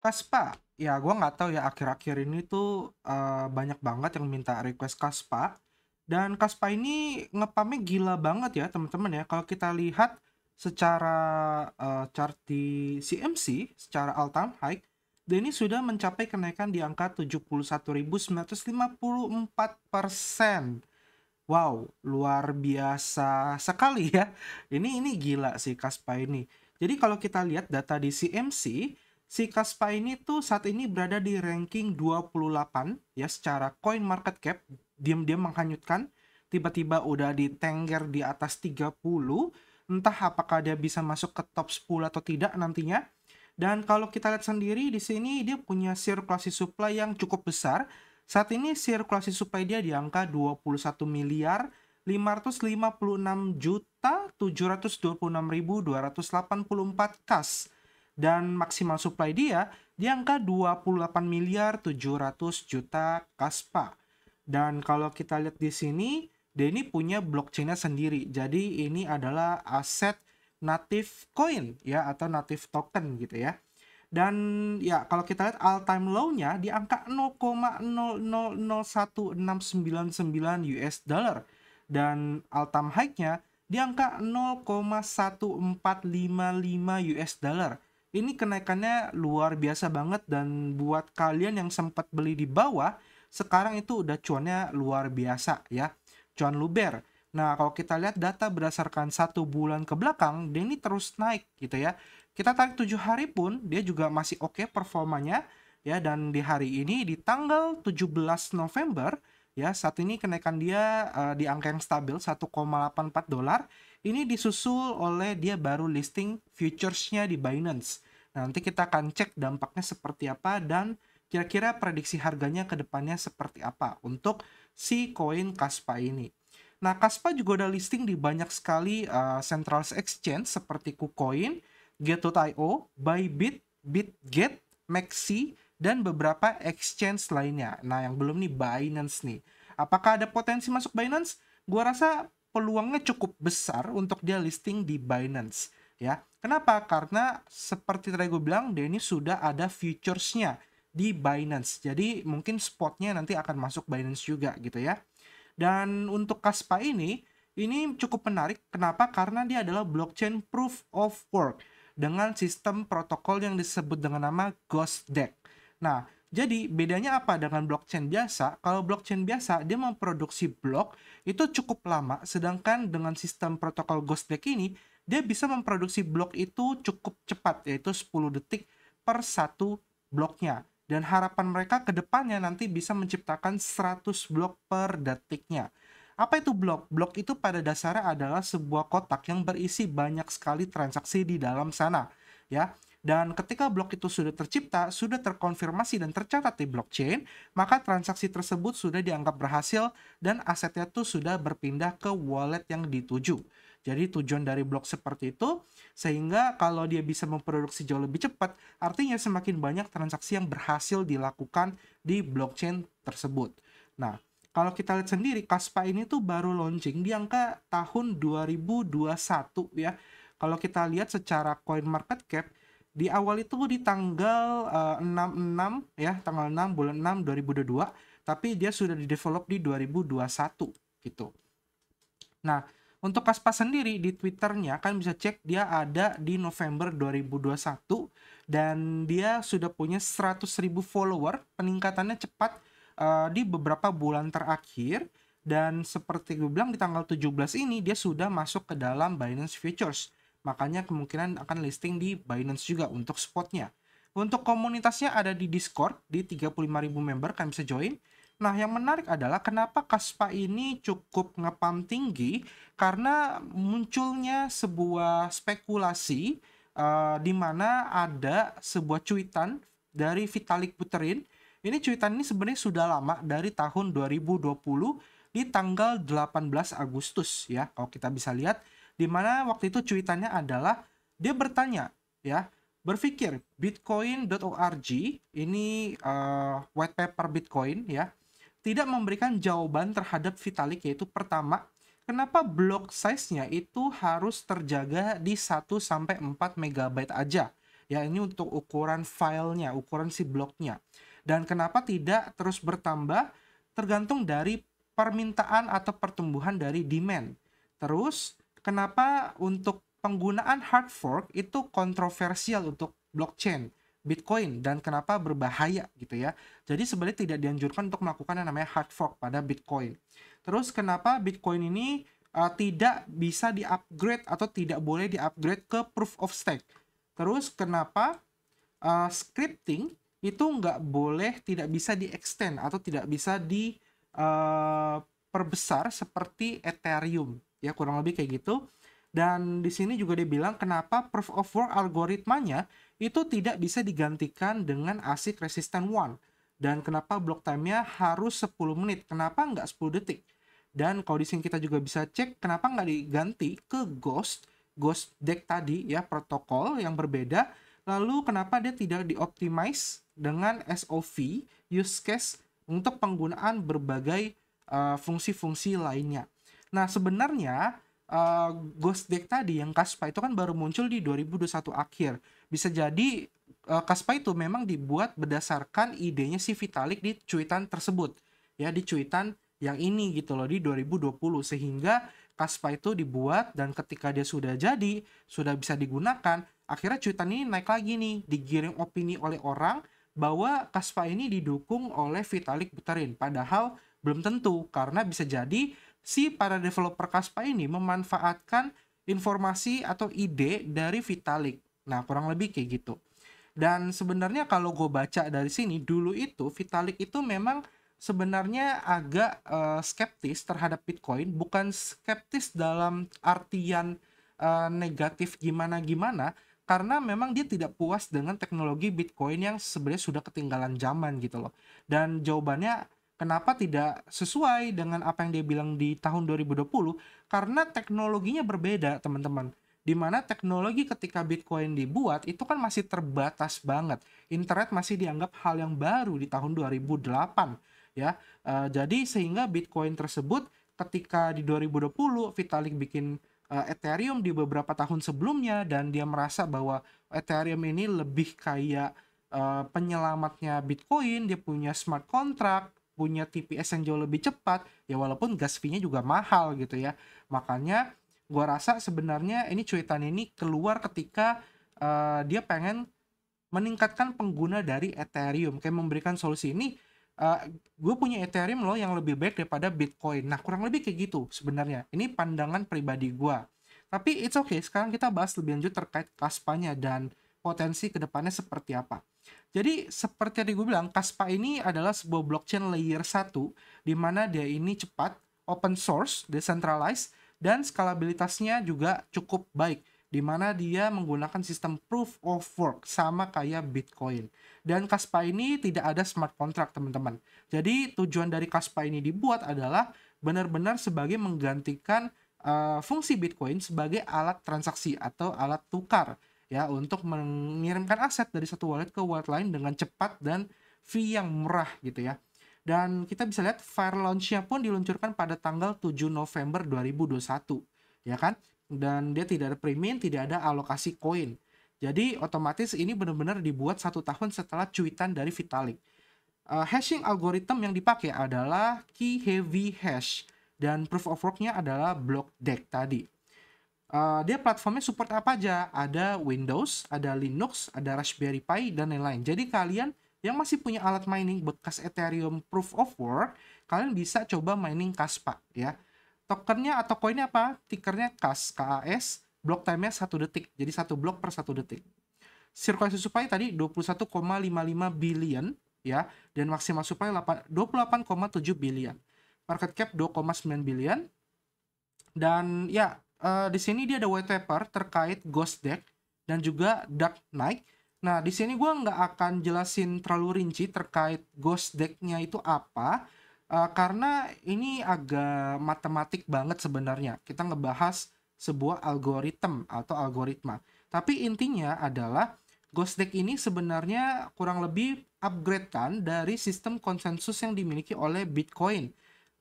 Kaspa ya gue nggak tahu ya akhir-akhir ini tuh uh, banyak banget yang minta request Kaspa dan Kaspa ini ngepame gila banget ya teman-teman ya kalau kita lihat secara uh, chart di CMC secara all time high dan ini sudah mencapai kenaikan di angka 71.954 persen wow luar biasa sekali ya ini ini gila sih Kaspa ini jadi kalau kita lihat data di CMC si Kaspa ini tuh saat ini berada di ranking 28 ya secara coin market cap diam-diam menghanyutkan tiba-tiba udah di tengger di atas 30 entah apakah dia bisa masuk ke top 10 atau tidak nantinya dan kalau kita lihat sendiri di sini dia punya sirkulasi supply yang cukup besar saat ini sirkulasi supply dia di angka 21 miliar 556 juta 726.284 kas dan maksimal supply dia di angka 28 miliar 700 juta kaspa. Dan kalau kita lihat di sini, dia ini punya blockchain-nya sendiri. Jadi ini adalah aset native coin ya atau native token gitu ya. Dan ya kalau kita lihat all time low-nya di angka 0,0001699 US dollar dan all time high-nya di angka 0,1455 US dollar ini kenaikannya luar biasa banget dan buat kalian yang sempat beli di bawah, sekarang itu udah cuannya luar biasa ya. Cuan luber. Nah, kalau kita lihat data berdasarkan satu bulan ke belakang, dia ini terus naik gitu ya. Kita tarik tujuh hari pun, dia juga masih oke okay performanya. Ya, dan di hari ini, di tanggal 17 November, ya saat ini kenaikan dia uh, di angka yang stabil 1,84 dolar ini disusul oleh dia baru listing futuresnya di Binance. Nah, nanti kita akan cek dampaknya seperti apa dan kira-kira prediksi harganya ke depannya seperti apa untuk si koin Kaspa ini. Nah, Kaspa juga ada listing di banyak sekali uh, central exchange seperti KuCoin, Get.io, Bybit, Bitget, Maxi, dan beberapa exchange lainnya. Nah, yang belum nih Binance nih. Apakah ada potensi masuk Binance? Gua rasa peluangnya cukup besar untuk dia listing di Binance ya. Kenapa? Karena seperti tadi gue bilang dia ini sudah ada futuresnya di Binance. Jadi mungkin spotnya nanti akan masuk Binance juga gitu ya. Dan untuk Kaspa ini ini cukup menarik. Kenapa? Karena dia adalah blockchain proof of work dengan sistem protokol yang disebut dengan nama Ghost Deck. Nah, jadi bedanya apa dengan blockchain biasa? Kalau blockchain biasa dia memproduksi blok itu cukup lama, sedangkan dengan sistem protokol Ghostback ini dia bisa memproduksi blok itu cukup cepat yaitu 10 detik per satu bloknya. Dan harapan mereka ke depannya nanti bisa menciptakan 100 blok per detiknya. Apa itu blok? Blok itu pada dasarnya adalah sebuah kotak yang berisi banyak sekali transaksi di dalam sana, ya. Dan ketika blok itu sudah tercipta, sudah terkonfirmasi dan tercatat di blockchain, maka transaksi tersebut sudah dianggap berhasil dan asetnya itu sudah berpindah ke wallet yang dituju. Jadi tujuan dari blok seperti itu sehingga kalau dia bisa memproduksi jauh lebih cepat, artinya semakin banyak transaksi yang berhasil dilakukan di blockchain tersebut. Nah, kalau kita lihat sendiri Kaspa ini tuh baru launching di angka tahun 2021 ya. Kalau kita lihat secara coin market cap di awal itu di tanggal uh, eh, 66 ya, tanggal 6 bulan 6 2022, tapi dia sudah di-develop di 2021 gitu. Nah, untuk Kaspa sendiri di Twitternya kan bisa cek dia ada di November 2021 dan dia sudah punya 100.000 follower, peningkatannya cepat uh, di beberapa bulan terakhir dan seperti gue bilang di tanggal 17 ini dia sudah masuk ke dalam Binance Futures Makanya kemungkinan akan listing di Binance juga untuk spotnya. Untuk komunitasnya ada di Discord di 35.000 member kalian bisa join. Nah, yang menarik adalah kenapa Kaspa ini cukup ngepam tinggi karena munculnya sebuah spekulasi uh, di mana ada sebuah cuitan dari Vitalik Buterin. Ini cuitan ini sebenarnya sudah lama dari tahun 2020 di tanggal 18 Agustus ya. Kalau kita bisa lihat Dimana waktu itu cuitannya adalah dia bertanya ya berpikir bitcoin.org ini uh, white paper bitcoin ya tidak memberikan jawaban terhadap Vitalik yaitu pertama kenapa block size-nya itu harus terjaga di 1 sampai 4 MB aja ya ini untuk ukuran filenya ukuran si bloknya dan kenapa tidak terus bertambah tergantung dari permintaan atau pertumbuhan dari demand terus kenapa untuk penggunaan hard fork itu kontroversial untuk blockchain, Bitcoin dan kenapa berbahaya gitu ya. Jadi sebenarnya tidak dianjurkan untuk melakukan yang namanya hard fork pada Bitcoin. Terus kenapa Bitcoin ini uh, tidak bisa di-upgrade atau tidak boleh di-upgrade ke proof of stake. Terus kenapa uh, scripting itu nggak boleh tidak bisa di-extend atau tidak bisa di uh, perbesar seperti Ethereum ya kurang lebih kayak gitu dan di sini juga dia bilang kenapa proof of work algoritmanya itu tidak bisa digantikan dengan ASIC resistant one dan kenapa block time-nya harus 10 menit kenapa nggak 10 detik dan kalau di sini kita juga bisa cek kenapa nggak diganti ke ghost ghost deck tadi ya protokol yang berbeda lalu kenapa dia tidak dioptimize dengan SOV use case untuk penggunaan berbagai eh, fungsi-fungsi uh, fungsi -fungsi lainnya Nah sebenarnya uh, Ghost Deck tadi yang Kaspa itu kan baru muncul di 2021 akhir. Bisa jadi uh, Kaspa itu memang dibuat berdasarkan idenya si Vitalik di cuitan tersebut. Ya, di cuitan yang ini gitu loh di 2020 sehingga Kaspa itu dibuat dan ketika dia sudah jadi, sudah bisa digunakan, akhirnya cuitan ini naik lagi nih, digiring opini oleh orang bahwa Kaspa ini didukung oleh Vitalik Buterin. Padahal belum tentu karena bisa jadi si para developer Kaspa ini memanfaatkan informasi atau ide dari Vitalik. Nah, kurang lebih kayak gitu. Dan sebenarnya kalau gue baca dari sini, dulu itu Vitalik itu memang sebenarnya agak uh, skeptis terhadap Bitcoin, bukan skeptis dalam artian uh, negatif gimana-gimana, karena memang dia tidak puas dengan teknologi Bitcoin yang sebenarnya sudah ketinggalan zaman gitu loh. Dan jawabannya Kenapa tidak sesuai dengan apa yang dia bilang di tahun 2020? Karena teknologinya berbeda, teman-teman. Dimana teknologi ketika Bitcoin dibuat itu kan masih terbatas banget. Internet masih dianggap hal yang baru di tahun 2008, ya. Uh, jadi sehingga Bitcoin tersebut ketika di 2020 Vitalik bikin uh, Ethereum di beberapa tahun sebelumnya dan dia merasa bahwa Ethereum ini lebih kayak uh, penyelamatnya Bitcoin, dia punya smart contract, punya TPS yang jauh lebih cepat ya walaupun gas fee-nya juga mahal gitu ya makanya gua rasa sebenarnya ini cuitan ini keluar ketika uh, dia pengen meningkatkan pengguna dari Ethereum kayak memberikan solusi ini uh, eh, gue punya Ethereum loh yang lebih baik daripada Bitcoin. Nah, kurang lebih kayak gitu sebenarnya. Ini pandangan pribadi gue. Tapi it's okay, sekarang kita bahas lebih lanjut terkait kaspanya dan potensi kedepannya seperti apa. Jadi seperti yang gue bilang, Kaspa ini adalah sebuah blockchain layer 1 di mana dia ini cepat, open source, decentralized, dan skalabilitasnya juga cukup baik di mana dia menggunakan sistem proof of work sama kayak Bitcoin. Dan Kaspa ini tidak ada smart contract, teman-teman. Jadi tujuan dari Kaspa ini dibuat adalah benar-benar sebagai menggantikan uh, fungsi Bitcoin sebagai alat transaksi atau alat tukar ya untuk mengirimkan aset dari satu wallet ke wallet lain dengan cepat dan fee yang murah gitu ya. Dan kita bisa lihat Fire Launch-nya pun diluncurkan pada tanggal 7 November 2021, ya kan? Dan dia tidak ada premium, tidak ada alokasi koin. Jadi otomatis ini benar-benar dibuat satu tahun setelah cuitan dari Vitalik. Uh, hashing algoritm yang dipakai adalah key heavy hash dan proof of work-nya adalah block deck tadi. Uh, dia platformnya support apa aja? Ada Windows, ada Linux, ada Raspberry Pi dan lain-lain. Jadi kalian yang masih punya alat mining bekas Ethereum Proof of Work, kalian bisa coba mining Kaspa ya. Tokennya atau koinnya apa? Tikernya KAS, KAS, block time-nya 1 detik. Jadi satu blok per satu detik. sirkulasi supply tadi 21,55 billion ya dan maksimal supply 28,7 billion. Market cap 2,9 billion. Dan ya Eh, di sini dia ada white paper terkait Ghost Deck dan juga Dark Knight. Nah, di sini gue nggak akan jelasin terlalu rinci terkait Ghost decknya itu apa, uh, karena ini agak matematik banget sebenarnya. Kita ngebahas sebuah algoritma atau algoritma. Tapi intinya adalah Ghost Deck ini sebenarnya kurang lebih upgrade dari sistem konsensus yang dimiliki oleh Bitcoin.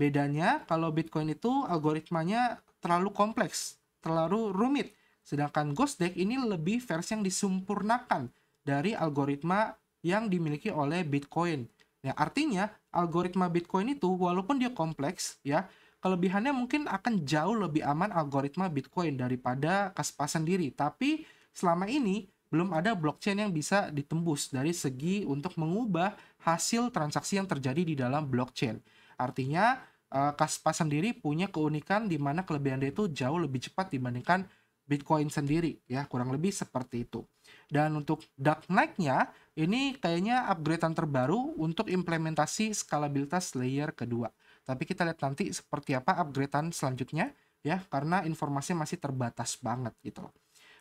Bedanya kalau Bitcoin itu algoritmanya terlalu kompleks, terlalu rumit. Sedangkan Ghost Deck ini lebih versi yang disempurnakan dari algoritma yang dimiliki oleh Bitcoin. Ya, artinya algoritma Bitcoin itu walaupun dia kompleks ya, kelebihannya mungkin akan jauh lebih aman algoritma Bitcoin daripada kesepakatan sendiri. Tapi selama ini belum ada blockchain yang bisa ditembus dari segi untuk mengubah hasil transaksi yang terjadi di dalam blockchain. Artinya uh, Kaspa sendiri punya keunikan di mana kelebihan dia itu jauh lebih cepat dibandingkan Bitcoin sendiri ya kurang lebih seperti itu. Dan untuk Dark Knight-nya ini kayaknya upgradean terbaru untuk implementasi skalabilitas layer kedua. Tapi kita lihat nanti seperti apa upgradean selanjutnya ya karena informasi masih terbatas banget gitu loh.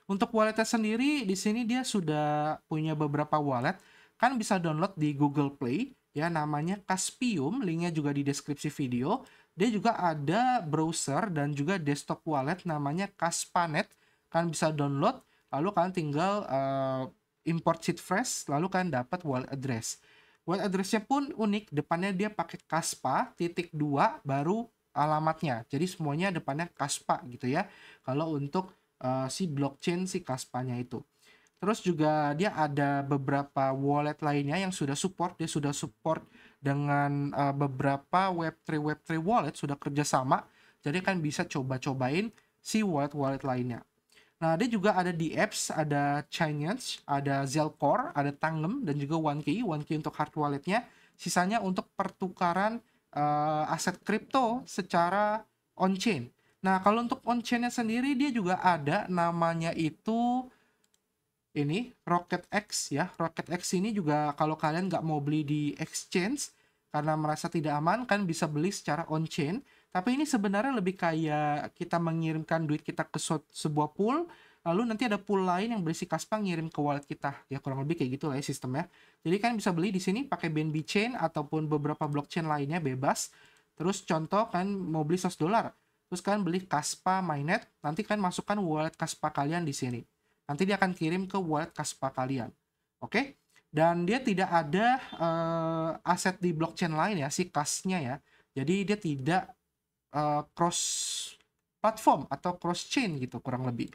Untuk walletnya sendiri di sini dia sudah punya beberapa wallet kan bisa download di Google Play ya namanya Caspium, linknya juga di deskripsi video. Dia juga ada browser dan juga desktop wallet namanya Caspanet. Kalian bisa download, lalu kalian tinggal uh, import seed fresh, lalu kalian dapat wallet address. Wallet addressnya pun unik, depannya dia pakai Caspa titik dua baru alamatnya. Jadi semuanya depannya Caspa gitu ya. Kalau untuk uh, si blockchain si Caspanya itu. Terus juga dia ada beberapa wallet lainnya yang sudah support, dia sudah support dengan uh, beberapa Web3 Web3 wallet sudah kerjasama. Jadi kan bisa coba-cobain si wallet-wallet lainnya. Nah, dia juga ada di apps, ada Chainage, ada Zelcore, ada Tangem, dan juga OneKey. OneKey untuk hard walletnya. Sisanya untuk pertukaran uh, aset kripto secara on-chain. Nah, kalau untuk on-chainnya sendiri, dia juga ada namanya itu ini Rocket X ya. Rocket X ini juga kalau kalian nggak mau beli di exchange karena merasa tidak aman kan bisa beli secara on chain. Tapi ini sebenarnya lebih kayak kita mengirimkan duit kita ke sebuah pool lalu nanti ada pool lain yang berisi Kaspa ngirim ke wallet kita ya kurang lebih kayak gitu lah ya sistemnya jadi kalian bisa beli di sini pakai BNB chain ataupun beberapa blockchain lainnya bebas terus contoh kan mau beli 100 dolar terus kalian beli Kaspa mainnet nanti kalian masukkan wallet Kaspa kalian di sini Nanti dia akan kirim ke wallet Kaspa kalian. Oke? Okay? Dan dia tidak ada uh, aset di blockchain lain ya, si kasnya ya. Jadi dia tidak uh, cross platform atau cross chain gitu kurang lebih.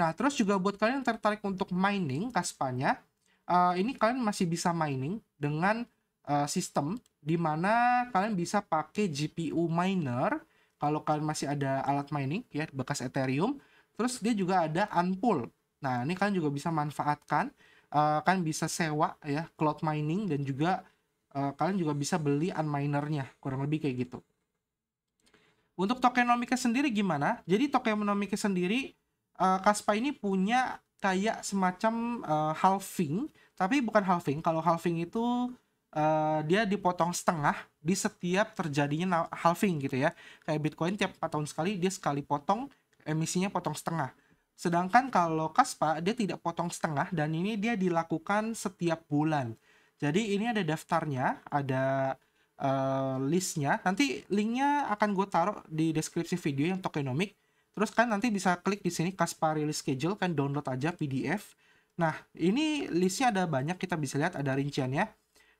Nah, terus juga buat kalian yang tertarik untuk mining Kaspanya, uh, ini kalian masih bisa mining dengan uh, sistem di mana kalian bisa pakai GPU miner kalau kalian masih ada alat mining ya bekas Ethereum. Terus dia juga ada Unpool. Nah, ini kalian juga bisa manfaatkan, uh, kalian bisa sewa ya cloud mining dan juga uh, kalian juga bisa beli unminernya, kurang lebih kayak gitu. Untuk tokenomics sendiri gimana? Jadi tokenomics sendiri uh, Kaspa ini punya kayak semacam uh, halving, tapi bukan halving. Kalau halving itu uh, dia dipotong setengah di setiap terjadinya halving gitu ya. Kayak Bitcoin tiap 4 tahun sekali dia sekali potong emisinya potong setengah. Sedangkan kalau kaspa dia tidak potong setengah dan ini dia dilakukan setiap bulan. Jadi ini ada daftarnya, ada uh, listnya. Nanti linknya akan gue taruh di deskripsi video yang tokenomic. Terus kan nanti bisa klik di sini kaspa release schedule kan download aja PDF. Nah ini listnya ada banyak kita bisa lihat ada rinciannya.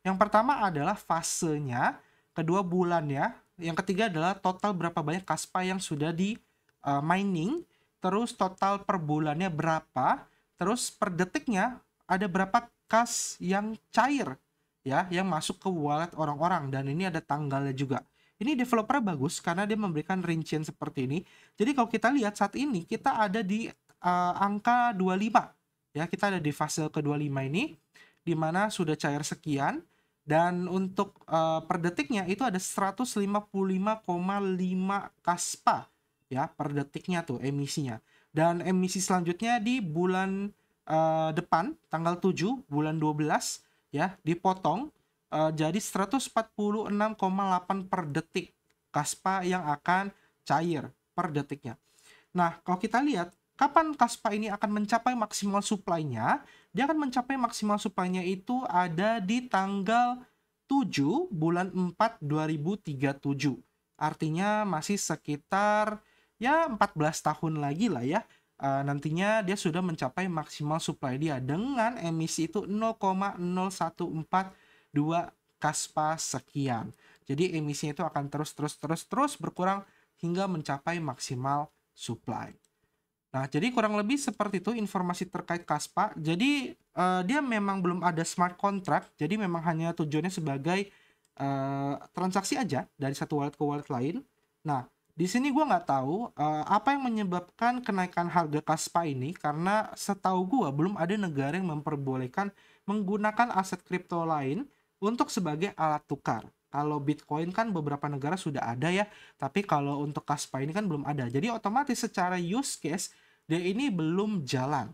Yang pertama adalah fasenya, kedua bulannya, yang ketiga adalah total berapa banyak kaspa yang sudah di uh, mining terus total per bulannya berapa, terus per detiknya ada berapa kas yang cair ya yang masuk ke wallet orang-orang dan ini ada tanggalnya juga. Ini developer bagus karena dia memberikan rincian seperti ini. Jadi kalau kita lihat saat ini kita ada di uh, angka 25 ya, kita ada di fase ke-25 ini di mana sudah cair sekian dan untuk uh, per detiknya itu ada 155,5 kaspa ya per detiknya tuh emisinya. Dan emisi selanjutnya di bulan uh, depan tanggal 7 bulan 12 ya dipotong uh, jadi 146,8 per detik kaspa yang akan cair per detiknya. Nah, kalau kita lihat kapan kaspa ini akan mencapai maksimal supply-nya, dia akan mencapai maksimal supply-nya itu ada di tanggal 7 bulan 4 2037. Artinya masih sekitar ya 14 tahun lagi lah ya uh, nantinya dia sudah mencapai maksimal supply dia dengan emisi itu 0,0142 kaspa sekian. Jadi emisinya itu akan terus terus terus terus berkurang hingga mencapai maksimal supply. Nah, jadi kurang lebih seperti itu informasi terkait Kaspa. Jadi uh, dia memang belum ada smart contract, jadi memang hanya tujuannya sebagai uh, transaksi aja dari satu wallet ke wallet lain. Nah, di sini gue nggak tahu uh, apa yang menyebabkan kenaikan harga Kaspa ini karena setahu gue belum ada negara yang memperbolehkan menggunakan aset kripto lain untuk sebagai alat tukar. Kalau Bitcoin kan beberapa negara sudah ada ya, tapi kalau untuk Kaspa ini kan belum ada. Jadi otomatis secara use case dia ini belum jalan.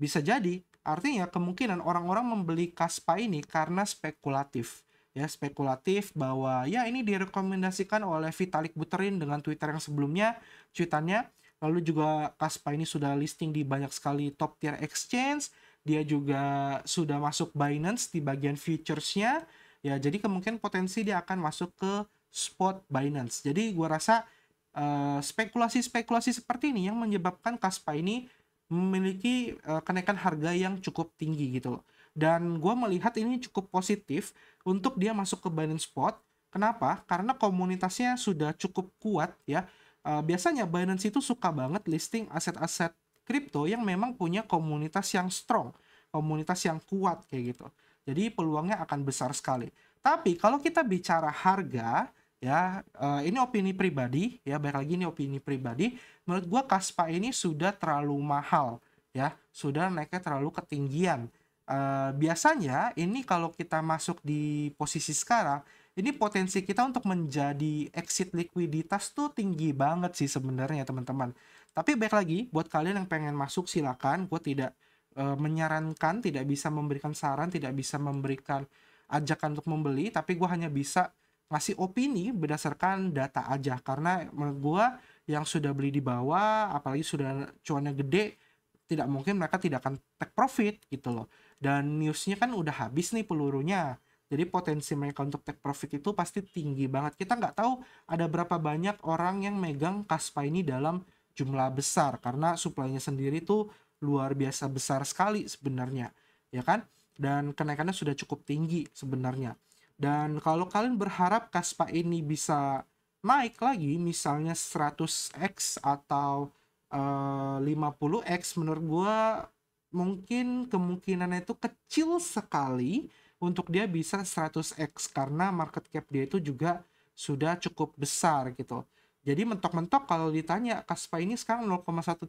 Bisa jadi artinya kemungkinan orang-orang membeli Kaspa ini karena spekulatif ya spekulatif bahwa ya ini direkomendasikan oleh Vitalik Buterin dengan Twitter yang sebelumnya cuitannya lalu juga Kaspa ini sudah listing di banyak sekali top tier exchange dia juga sudah masuk Binance di bagian futuresnya ya jadi kemungkinan potensi dia akan masuk ke spot Binance jadi gua rasa eh, spekulasi-spekulasi uh, seperti ini yang menyebabkan Kaspa ini memiliki uh, kenaikan harga yang cukup tinggi gitu loh. Dan gue melihat ini cukup positif untuk dia masuk ke Binance Spot. Kenapa? Karena komunitasnya sudah cukup kuat ya. Uh, biasanya Binance itu suka banget listing aset-aset kripto yang memang punya komunitas yang strong, komunitas yang kuat kayak gitu. Jadi peluangnya akan besar sekali. Tapi kalau kita bicara harga, ya uh, ini opini pribadi ya baik lagi ini opini pribadi menurut gue Kaspa ini sudah terlalu mahal ya sudah naiknya terlalu ketinggian uh, biasanya ini kalau kita masuk di posisi sekarang ini potensi kita untuk menjadi exit likuiditas tuh tinggi banget sih sebenarnya teman-teman tapi baik lagi buat kalian yang pengen masuk silakan gua tidak uh, menyarankan tidak bisa memberikan saran tidak bisa memberikan ajakan untuk membeli tapi gua hanya bisa ngasih opini berdasarkan data aja karena menurut gue yang sudah beli di bawah apalagi sudah cuannya gede tidak mungkin mereka tidak akan take profit gitu loh dan newsnya kan udah habis nih pelurunya jadi potensi mereka untuk take profit itu pasti tinggi banget. Kita nggak tahu ada berapa banyak orang yang megang Kaspa ini dalam jumlah besar karena suplainya sendiri tuh luar biasa besar sekali sebenarnya, ya kan? Dan kenaikannya sudah cukup tinggi sebenarnya. Dan kalau kalian berharap Kaspa ini bisa naik lagi, misalnya 100x atau eh, uh, 50x, menurut gue mungkin kemungkinannya itu kecil sekali untuk dia bisa 100x karena market cap dia itu juga sudah cukup besar gitu. Jadi mentok-mentok kalau ditanya Kaspa ini sekarang 0,13.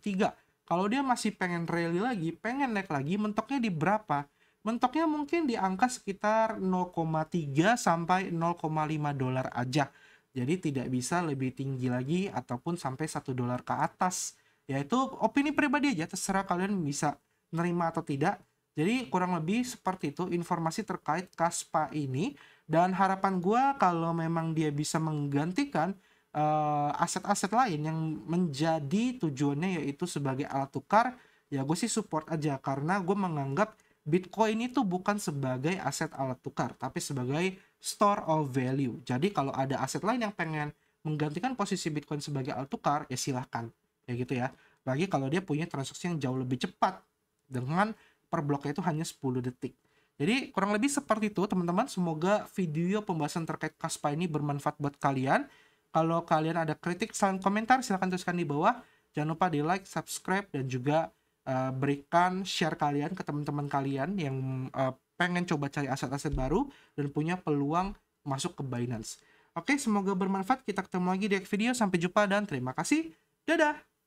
Kalau dia masih pengen rally lagi, pengen naik lagi, mentoknya di berapa? mentoknya mungkin di angka sekitar 0,3 sampai 0,5 dolar aja. Jadi tidak bisa lebih tinggi lagi ataupun sampai 1 dolar ke atas. Yaitu opini pribadi aja, terserah kalian bisa nerima atau tidak. Jadi kurang lebih seperti itu informasi terkait Kaspa ini. Dan harapan gue kalau memang dia bisa menggantikan eh, aset-aset uh, aset -aset lain yang menjadi tujuannya yaitu sebagai alat tukar, ya gue sih support aja karena gue menganggap Bitcoin itu bukan sebagai aset alat tukar, tapi sebagai store of value. Jadi kalau ada aset lain yang pengen menggantikan posisi Bitcoin sebagai alat tukar, ya silahkan. Ya gitu ya. Lagi kalau dia punya transaksi yang jauh lebih cepat dengan per bloknya itu hanya 10 detik. Jadi kurang lebih seperti itu teman-teman. Semoga video pembahasan terkait KASPA ini bermanfaat buat kalian. Kalau kalian ada kritik, saran komentar silahkan tuliskan di bawah. Jangan lupa di like, subscribe, dan juga Eh, berikan share kalian ke teman-teman kalian yang uh, pengen coba cari aset-aset baru dan punya peluang masuk ke Binance. Oke, semoga bermanfaat. Kita ketemu lagi di video. Sampai jumpa dan terima kasih. Dadah!